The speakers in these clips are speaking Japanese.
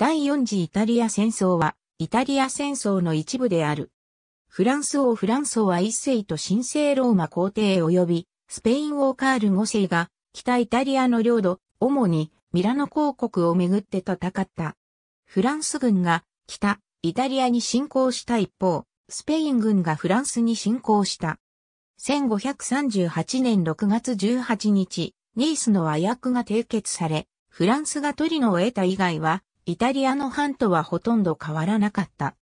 第4次イタリア戦争は、イタリア戦争の一部である。フランス王フランソワ一世と神聖ローマ皇帝及び、スペイン王カール五世が、北イタリアの領土、主にミラノ公国をめぐって戦った。フランス軍が北イタリアに侵攻した一方、スペイン軍がフランスに侵攻した。1538年6月18日、ニースの和訳が締結され、フランスがトリノを得た以外は、イタリアの藩とはほとんど変わらなかった。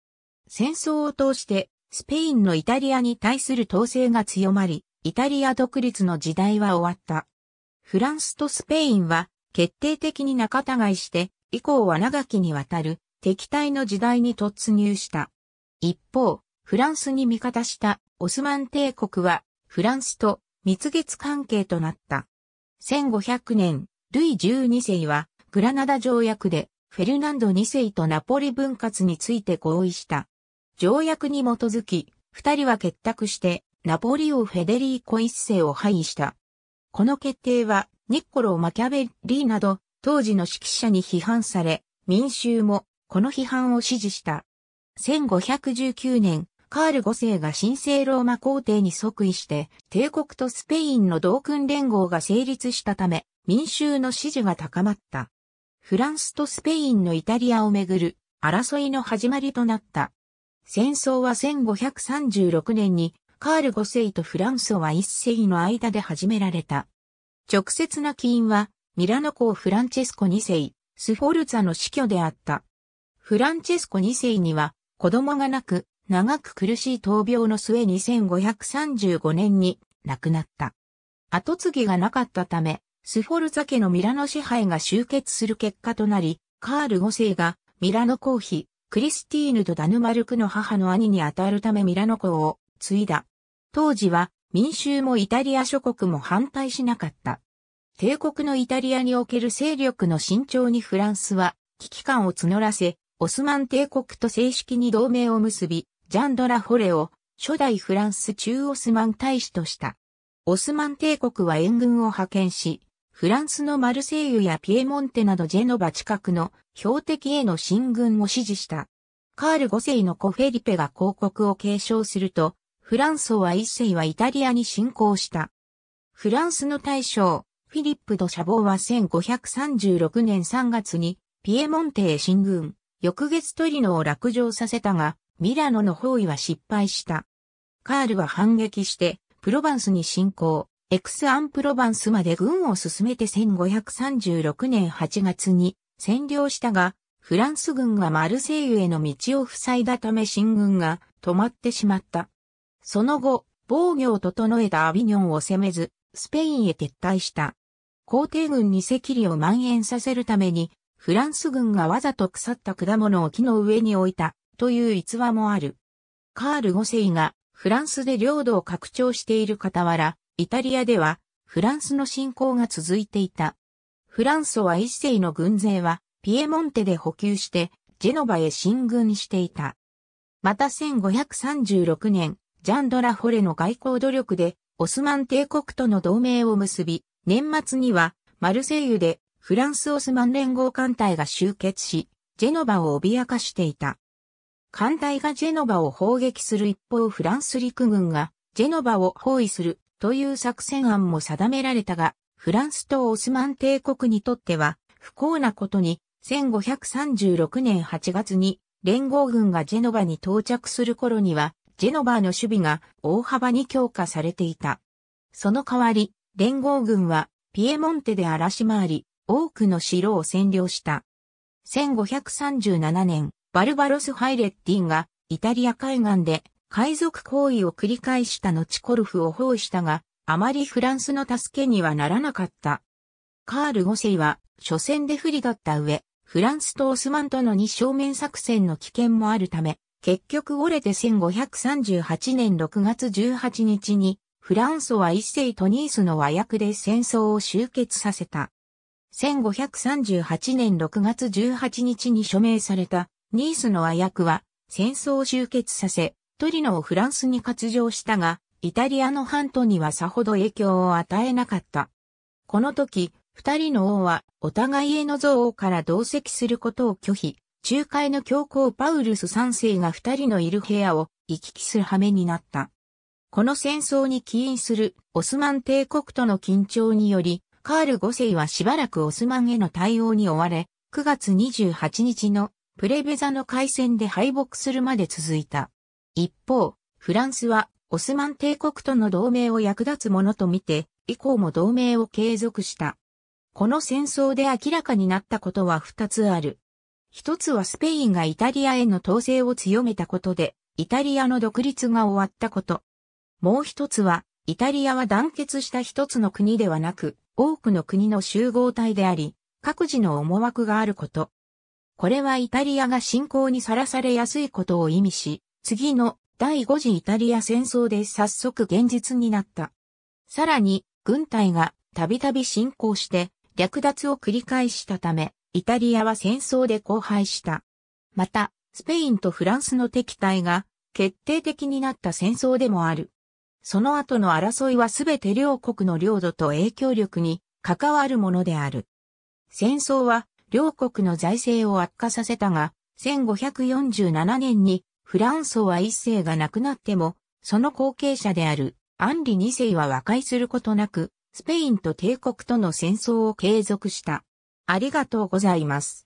戦争を通してスペインのイタリアに対する統制が強まり、イタリア独立の時代は終わった。フランスとスペインは決定的に仲違いして、以降は長きにわたる敵対の時代に突入した。一方、フランスに味方したオスマン帝国はフランスと蜜月関係となった。1500年、ルイ12世はグラナダ条約でフェルナンド2世とナポリ分割について合意した。条約に基づき、二人は結託して、ナポリオ・フェデリーコ一世を廃位した。この決定は、ニッコロ・マキャベリーなど、当時の指揮者に批判され、民衆も、この批判を支持した。1519年、カール5世が神聖ローマ皇帝に即位して、帝国とスペインの同訓連合が成立したため、民衆の支持が高まった。フランスとスペインのイタリアをめぐる争いの始まりとなった。戦争は1536年にカール5世とフランソワ1世の間で始められた。直接な起因はミラノ公フランチェスコ2世、スフォルツァの死去であった。フランチェスコ2世には子供がなく長く苦しい闘病の末2535年に亡くなった。後継ぎがなかったため、スフォルザ家のミラノ支配が終結する結果となり、カール5世がミラノ公妃、クリスティーヌとダヌマルクの母の兄にあたるためミラノ公を継いだ。当時は民衆もイタリア諸国も反対しなかった。帝国のイタリアにおける勢力の伸長にフランスは危機感を募らせ、オスマン帝国と正式に同盟を結び、ジャンドラ・フォレを初代フランス中オスマン大使とした。オスマン帝国は援軍を派遣し、フランスのマルセイユやピエモンテなどジェノバ近くの標的への進軍を支持した。カール5世の子フェリペが広告を継承すると、フランソワ一世はイタリアに侵攻した。フランスの大将、フィリップ・ド・シャボーは1536年3月にピエモンテへ進軍、翌月トリノを落城させたが、ミラノの包囲は失敗した。カールは反撃して、プロヴァンスに侵攻。エクスアンプロバンスまで軍を進めて1536年8月に占領したが、フランス軍がマルセイユへの道を塞いだため新軍が止まってしまった。その後、防御を整えたアビニョンを攻めず、スペインへ撤退した。皇帝軍に赤痢を蔓延させるために、フランス軍がわざと腐った果物を木の上に置いた、という逸話もある。カール5世が、フランスで領土を拡張している傍ら、イタリアでは、フランスの侵攻が続いていた。フランソは一世の軍勢は、ピエモンテで補給して、ジェノバへ進軍していた。また1536年、ジャンドラ・ホレの外交努力で、オスマン帝国との同盟を結び、年末には、マルセイユで、フランスオスマン連合艦隊が集結し、ジェノバを脅かしていた。艦隊がジェノバを砲撃する一方フランス陸軍が、ジェノバを包囲するという作戦案も定められたが、フランスとオスマン帝国にとっては不幸なことに1536年8月に連合軍がジェノバに到着する頃には、ジェノバの守備が大幅に強化されていた。その代わり、連合軍はピエモンテで荒らし回り、多くの城を占領した。1537年、バルバロス・ハイレッティンがイタリア海岸で海賊行為を繰り返した後コルフを包囲したが、あまりフランスの助けにはならなかった。カール5世は、初戦で不利だった上、フランスとオスマンとの二正面作戦の危険もあるため、結局折れて1538年6月18日に、フランスは一世とニースの和訳で戦争を終結させた。1538年6月18日に署名されたニースの和訳は戦争を終結させ、トリノをフランスに割譲したが、イタリアの半島にはさほど影響を与えなかった。この時、二人の王はお互いへの憎悪から同席することを拒否、仲介の教皇パウルス三世が二人のいる部屋を行き来する羽目になった。この戦争に起因するオスマン帝国との緊張により、カール5世はしばらくオスマンへの対応に追われ、9月28日のプレベザの海戦で敗北するまで続いた。一方、フランスはオスマン帝国との同盟を役立つものとみて、以降も同盟を継続した。この戦争で明らかになったことは二つある。一つはスペインがイタリアへの統制を強めたことで、イタリアの独立が終わったこと。もう一つは、イタリアは団結した一つの国ではなく、多くの国の集合体であり、各自の思惑があること。これはイタリアが侵攻にさらされやすいことを意味し、次の第5次イタリア戦争で早速現実になった。さらに、軍隊がたびたび侵攻して略奪を繰り返したため、イタリアは戦争で荒廃した。また、スペインとフランスの敵対が決定的になった戦争でもある。その後の争いはすべて両国の領土と影響力に関わるものである。戦争は両国の財政を悪化させたが、1547年にフランソワ一世が亡くなっても、その後継者であるアンリ二世は和解することなく、スペインと帝国との戦争を継続した。ありがとうございます。